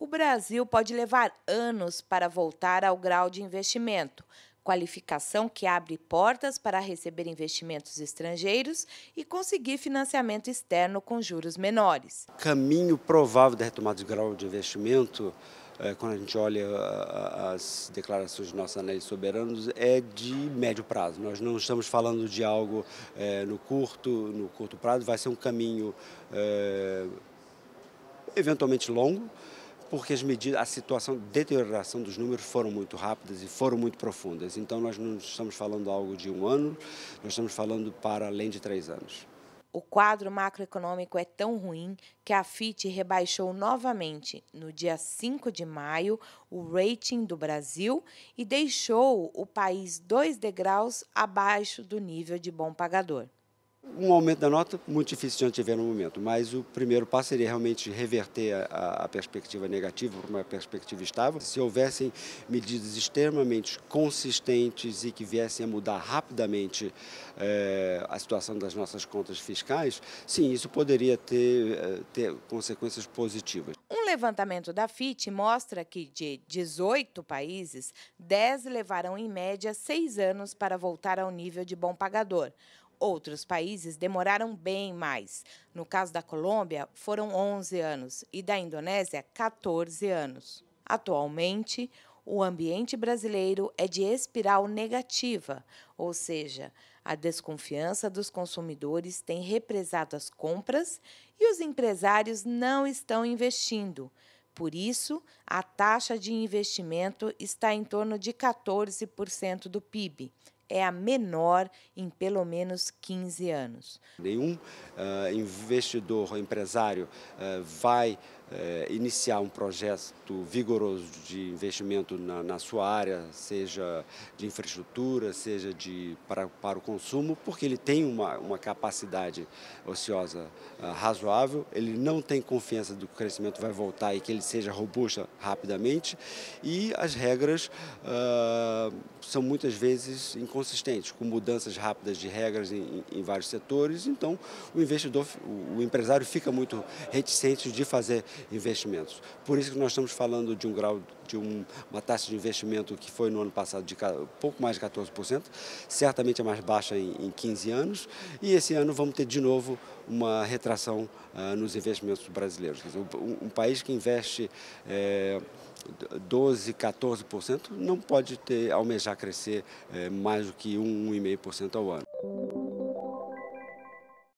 o Brasil pode levar anos para voltar ao grau de investimento, qualificação que abre portas para receber investimentos estrangeiros e conseguir financiamento externo com juros menores. Caminho provável da retomada de grau de investimento, eh, quando a gente olha ah, ah, as declarações de nossos anéis soberanos, é de médio prazo. Nós não estamos falando de algo eh, no curto, no curto prazo, vai ser um caminho eh, eventualmente longo porque as medidas, a situação de deterioração dos números foram muito rápidas e foram muito profundas. Então, nós não estamos falando algo de um ano, nós estamos falando para além de três anos. O quadro macroeconômico é tão ruim que a FIT rebaixou novamente, no dia 5 de maio, o rating do Brasil e deixou o país dois degraus abaixo do nível de bom pagador. Um aumento da nota, muito difícil de antever no momento, mas o primeiro passo seria realmente reverter a, a perspectiva negativa para uma perspectiva estável. Se houvessem medidas extremamente consistentes e que viessem a mudar rapidamente eh, a situação das nossas contas fiscais, sim, isso poderia ter, eh, ter consequências positivas. Um levantamento da FIT mostra que de 18 países, 10 levarão em média seis anos para voltar ao nível de bom pagador. Outros países demoraram bem mais. No caso da Colômbia, foram 11 anos e da Indonésia, 14 anos. Atualmente, o ambiente brasileiro é de espiral negativa, ou seja, a desconfiança dos consumidores tem represado as compras e os empresários não estão investindo. Por isso, a taxa de investimento está em torno de 14% do PIB, é a menor em pelo menos 15 anos. Nenhum uh, investidor ou empresário uh, vai eh, iniciar um projeto vigoroso de investimento na, na, sua área, seja de infraestrutura, seja de, para, para o consumo, porque ele tem uma, uma capacidade ociosa ah, razoável, ele não tem confiança do que o crescimento vai voltar e que ele seja robusta rapidamente, e as regras ah, são muitas vezes inconsistentes, com mudanças rápidas de regras em, em vários setores, então o investidor, o, o empresário fica muito reticente de fazer investimentos. Por isso que nós estamos falando de um grau de um, uma taxa de investimento que foi no ano passado de pouco mais de 14%, certamente é mais baixa em, em 15 anos, e esse ano vamos ter de novo uma retração uh, nos investimentos brasileiros. Dizer, um, um, país que investe é, 12, 14% não pode ter, almejar crescer é, mais do que 1,5% ao ano.